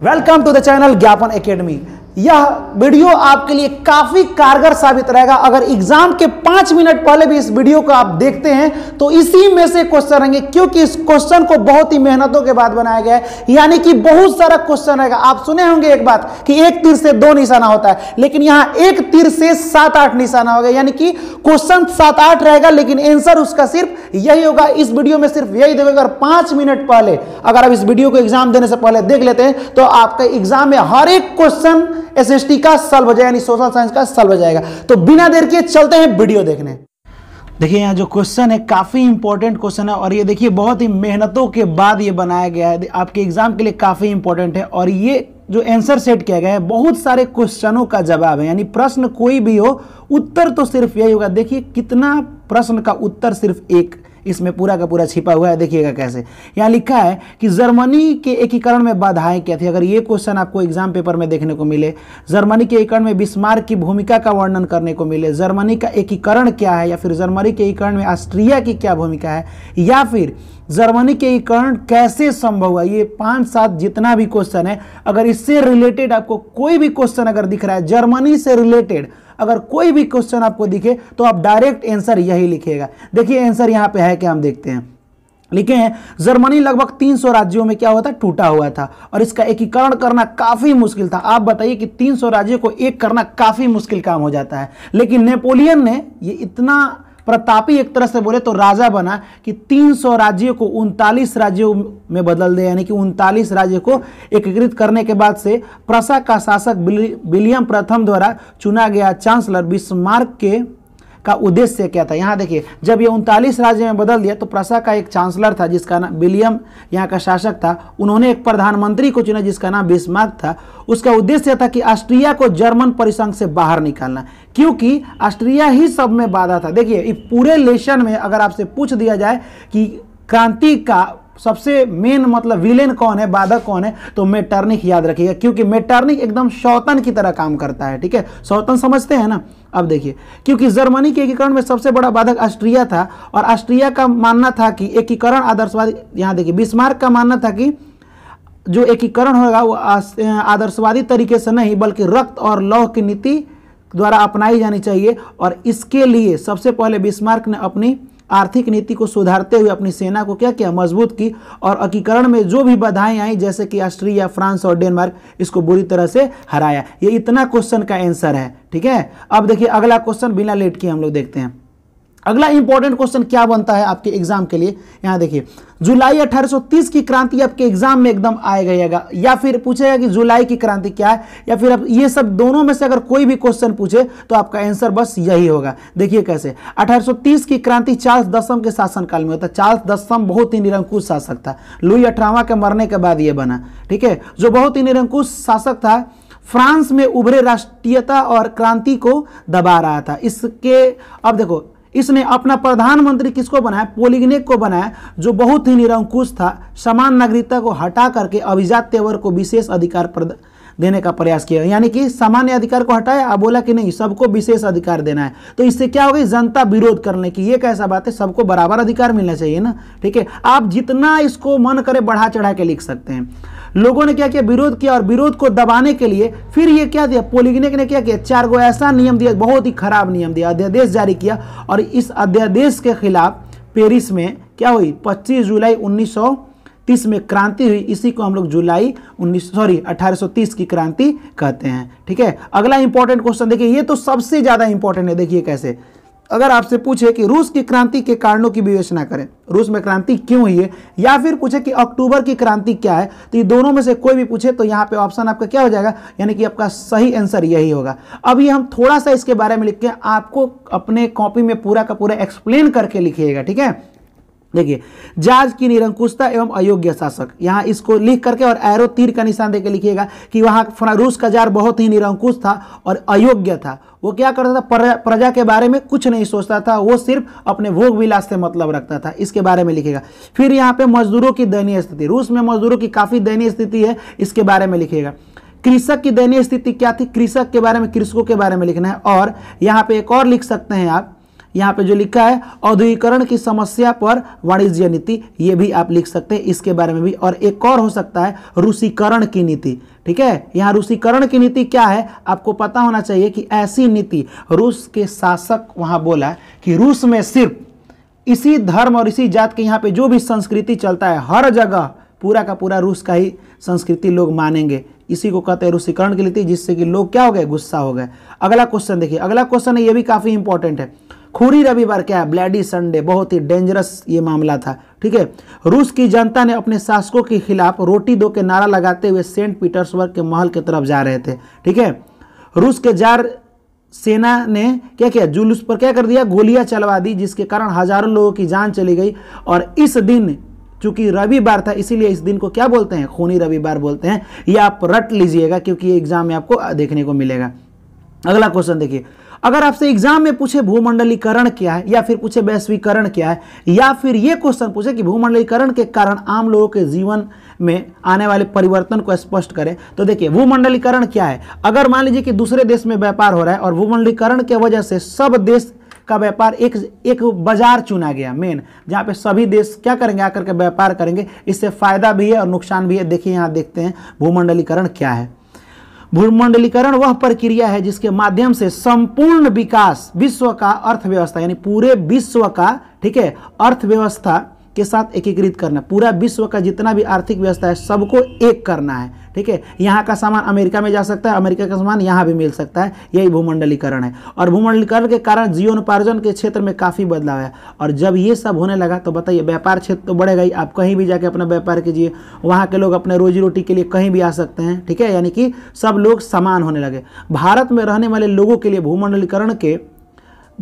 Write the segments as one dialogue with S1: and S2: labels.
S1: Welcome to the channel Gyapan Academy. यह video आपके लिए काफी कारगर साबित रहेगा अगर एग्जाम के पांच मिनट पहले भी इस वीडियो को आप देखते हैं तो इसी में से क्वेश्चन रहेंगे क्योंकि इस क्वेश्चन को बहुत ही मेहनतों के बाद बनाया गया है यानी कि बहुत सारा क्वेश्चन रहेगा आप सुने होंगे एक बात कि एक तीर से दो निशाना होता है लेकिन यहां एक तीर से सात आठ निशाना होगा यानी कि क्वेश्चन सात आठ रहेगा लेकिन एंसर उसका सिर्फ यही होगा इस वीडियो में सिर्फ यही देगा अगर पांच मिनट पहले अगर आप इस वीडियो को एग्जाम देने से पहले देख लेते हैं तो आपके एग्जाम में हर एक क्वेश्चन एसएसटी का सल्व हो जाएगा यानी सोशल साइंस का सल्व हो जाएगा तो बिना देर के चलते हैं वीडियो देखने देखिए यहाँ जो क्वेश्चन है काफ़ी इंपॉर्टेंट क्वेश्चन है और ये देखिए बहुत ही मेहनतों के बाद ये बनाया गया है आपके एग्जाम के लिए काफ़ी इंपॉर्टेंट है और ये जो आंसर सेट किया गया है बहुत सारे क्वेश्चनों का जवाब है यानी प्रश्न कोई भी हो उत्तर तो सिर्फ यही होगा देखिए कितना प्रश्न का उत्तर सिर्फ एक इसमें पूरा का पूरा छिपा हुआ है देखिएगा कैसे यहाँ लिखा है कि जर्मनी के एकीकरण में बाधाएं क्या थी अगर ये क्वेश्चन आपको एग्जाम पेपर में देखने को मिले जर्मनी के एकीकरण में बिस्मार्क की भूमिका का वर्णन करने को मिले जर्मनी का एकीकरण क्या है या फिर जर्मनी के एकीकरण में ऑस्ट्रिया की क्या भूमिका है या फिर जर्मनी के एकीकरण कैसे संभव हुआ ये पाँच सात जितना भी क्वेश्चन है अगर इससे रिलेटेड आपको कोई भी क्वेश्चन अगर दिख रहा है जर्मनी से रिलेटेड अगर कोई भी क्वेश्चन आपको दिखे तो आप डायरेक्ट आंसर यही लिखेगा देखिए आंसर यहाँ पे है कि हम देखते हैं लिखे हैं जर्मनी लगभग 300 राज्यों में क्या हुआ था टूटा हुआ था और इसका एकीकरण करना काफ़ी मुश्किल था आप बताइए कि 300 राज्यों को एक करना काफ़ी मुश्किल काम हो जाता है लेकिन नेपोलियन ने ये इतना प्रतापी एक तरह से बोले तो राजा बना कि 300 राज्यों को उनतालीस राज्यों में बदल दे यानी कि उनतालीस राज्य को एकीकृत करने के बाद से प्रसा का शासक विलियम प्रथम द्वारा चुना गया चांसलर बिस्मार्क के का उद्देश्य क्या था यहाँ देखिए जब ये उनतालीस राज्य में बदल दिया तो प्रसा का एक चांसलर था जिसका नाम विलियम यहाँ का शासक था उन्होंने एक प्रधानमंत्री को चुना जिसका नाम बिस्मार्क था उसका उद्देश्य था कि ऑस्ट्रिया को जर्मन परिसंघ से बाहर निकालना क्योंकि ऑस्ट्रिया ही सब में बाधा था देखिए पूरे लेशन में अगर आपसे पूछ दिया जाए कि क्रांति का सबसे मेन मतलब विलेन कौन है बाधक कौन है तो मेटर्निक याद रखिएगा क्योंकि मेटर्निक एकदम शौतन की तरह काम करता है ठीक है शौतन समझते हैं ना अब देखिए क्योंकि जर्मनी के एकीकरण में सबसे बड़ा बाधक ऑस्ट्रिया था और ऑस्ट्रिया का मानना था कि एकीकरण आदर्शवादी यहाँ देखिए बिस्मार्क का मानना था कि जो एकीकरण होगा वो आदर्शवादी तरीके से नहीं बल्कि रक्त और लौह की नीति द्वारा अपनाई जानी चाहिए और इसके लिए सबसे पहले बिस्मार्क ने अपनी आर्थिक नीति को सुधारते हुए अपनी सेना को क्या किया मजबूत की और एकीकरण में जो भी बाधाएं आई जैसे कि ऑस्ट्रिया फ्रांस और डेनमार्क इसको बुरी तरह से हराया ये इतना क्वेश्चन का आंसर है ठीक है अब देखिए अगला क्वेश्चन बिना लेट किए हम लोग देखते हैं अगला इंपॉर्टेंट क्वेश्चन क्या बनता है आपके एग्जाम के लिए यहां देखिए जुलाई 1830 की क्रांति आपके एग्जाम में एकदम आएगा या फिर पूछेगा कि जुलाई की क्रांति क्या है या फिर आप ये सब दोनों में से अगर कोई भी क्वेश्चन पूछे तो आपका आंसर बस यही होगा देखिए कैसे 1830 की क्रांति चार्ल्स दसम के शासनकाल में होता है चार्ल्स दसम बहुत ही निरंकुश शासक था लुई अठारवा के मरने के बाद यह बना ठीक है जो बहुत ही निरंकुश शासक था फ्रांस में उभरे राष्ट्रीयता और क्रांति को दबा रहा था इसके अब देखो इसने अपना प्रधानमंत्री किसको बनाया पोलिग्नेक को बनाया जो बहुत ही निरंकुश था समान नागरिकता को हटा करके अभिजात तेवर को विशेष अधिकार देने का प्रयास किया यानी कि सामान्य अधिकार को हटाया और बोला कि नहीं सबको विशेष अधिकार देना है तो इससे क्या हो गई जनता विरोध करने की ये कैसा बात है सबको बराबर अधिकार मिलना चाहिए ना ठीक है आप जितना इसको मन करे बढ़ा चढ़ा के लिख सकते हैं लोगों ने क्या किया विरोध किया और विरोध को दबाने के लिए फिर ये क्या दिया पोलिग्निक ने क्या किया चार गो ऐसा नियम दिया बहुत ही खराब नियम दिया अध्यादेश जारी किया और इस अध्यादेश के खिलाफ पेरिस में क्या हुई पच्चीस जुलाई उन्नीस तीस में क्रांति हुई इसी को हम लोग जुलाई उन्नीस सॉरी 1830 की क्रांति कहते हैं ठीक है अगला इंपॉर्टेंट क्वेश्चन देखिए ये तो सबसे ज़्यादा इंपॉर्टेंट है देखिए कैसे अगर आपसे पूछे कि रूस की क्रांति के कारणों की विवेचना करें रूस में क्रांति क्यों हुई है या फिर पूछे कि अक्टूबर की क्रांति क्या है तो ये दोनों में से कोई भी पूछे तो यहाँ पे ऑप्शन आपका क्या हो जाएगा यानी कि आपका सही आंसर यही होगा अभी हम थोड़ा सा इसके बारे में लिख के आपको अपने कॉपी में पूरा का पूरा एक्सप्लेन करके लिखिएगा ठीक है देखिए जाज की निरंकुशता एवं अयोग्य शासक यहाँ इसको लिख करके और एरो तीर का निशान देकर लिखिएगा कि वहाँ रूस का जार बहुत ही निरंकुश था और अयोग्य था वो क्या करता था प्रजा के बारे में कुछ नहीं सोचता था वो सिर्फ अपने भोग विलास से मतलब रखता था इसके बारे में लिखेगा फिर यहाँ पे मजदूरों की दयनीय स्थिति रूस में मजदूरों की काफ़ी दयनीय स्थिति है इसके बारे में लिखेगा कृषक की दयनीय स्थिति क्या थी कृषक के बारे में कृषकों के बारे में लिखना है और यहाँ पे एक और लिख सकते हैं आप यहाँ पे जो लिखा है औद्योगिकरण की समस्या पर वाणिज्य नीति ये भी आप लिख सकते हैं इसके बारे में भी और एक और हो सकता है रूसीकरण की नीति ठीक है यहाँ रूसीकरण की नीति क्या है आपको पता होना चाहिए कि ऐसी नीति रूस के शासक वहाँ बोला कि रूस में सिर्फ इसी धर्म और इसी जात के यहाँ पे जो भी संस्कृति चलता है हर जगह पूरा का पूरा रूस का ही संस्कृति लोग मानेंगे इसी को कहते हैं रूसीकरण की नीति जिससे कि लोग क्या हो गए गुस्सा हो गए अगला क्वेश्चन देखिए अगला क्वेश्चन है ये भी काफ़ी इंपॉर्टेंट है खूरी रविवार क्या है ब्लैडी संडे बहुत ही डेंजरस ये मामला था ठीक है रूस की जनता ने अपने शासकों के खिलाफ रोटी दो के नारा लगाते हुए सेंट पीटर्सबर्ग के महल की तरफ जा रहे थे ठीक है रूस के जार सेना ने क्या किया जुलूस पर क्या कर दिया गोलियां चलवा दी जिसके कारण हजारों लोगों की जान चली गई और इस दिन चूंकि रविवार था इसीलिए इस दिन को क्या बोलते हैं खूनी रविवार बोलते हैं ये आप रट लीजिएगा क्योंकि ये एग्जाम में आपको देखने को मिलेगा अगला क्वेश्चन देखिए अगर आपसे एग्जाम में पूछे भूमंडलीकरण क्या है या फिर पूछे वैश्वीकरण क्या है या फिर ये क्वेश्चन पूछे कि भूमंडलीकरण के कारण आम लोगों के जीवन में आने वाले परिवर्तन को स्पष्ट करें तो देखिए भूमंडलीकरण क्या है अगर मान लीजिए कि दूसरे देश में व्यापार हो रहा है और भूमंडलीकरण के वजह से सब देश का व्यापार एक एक बाजार चुना गया मेन जहाँ पे सभी देश क्या करेंगे आकर के व्यापार करेंगे इससे फायदा भी है और नुकसान भी है देखिए यहाँ देखते हैं भूमंडलीकरण क्या है भूमंडलीकरण वह प्रक्रिया है जिसके माध्यम से संपूर्ण विकास विश्व का अर्थव्यवस्था यानी पूरे विश्व का ठीक है अर्थव्यवस्था के साथ एकीकृत करना पूरा विश्व का जितना भी आर्थिक व्यवस्था है सबको एक करना है ठीक है यहाँ का सामान अमेरिका में जा सकता है अमेरिका का सामान यहाँ भी मिल सकता है यही भूमंडलीकरण है और भूमंडलीकरण के कारण जीवनोपार्जन के क्षेत्र में काफ़ी बदलाव है और जब ये सब होने लगा तो बताइए व्यापार क्षेत्र तो बढ़ेगा ही आप कहीं भी जाके अपना व्यापार कीजिए वहाँ के लोग अपने रोजी रोटी के लिए कहीं भी आ सकते हैं ठीक है यानी कि सब लोग समान होने लगे भारत में रहने वाले लोगों के लिए भूमंडलीकरण के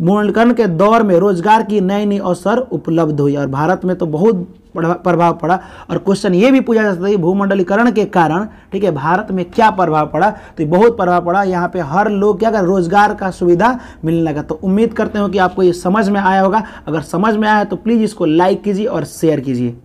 S1: मूल्यांकन के दौर में रोजगार की नए नए अवसर उपलब्ध हुई और भारत में तो बहुत प्रभाव पड़ा और क्वेश्चन ये भी पूछा जा सकता है भूमंडलीकरण के कारण ठीक है भारत में क्या प्रभाव पड़ा तो बहुत प्रभाव पड़ा यहाँ पे हर लोग क्या कर रोजगार का सुविधा मिलने लगा तो उम्मीद करते हो कि आपको ये समझ में आया होगा अगर समझ में आया तो प्लीज़ इसको लाइक कीजिए और शेयर कीजिए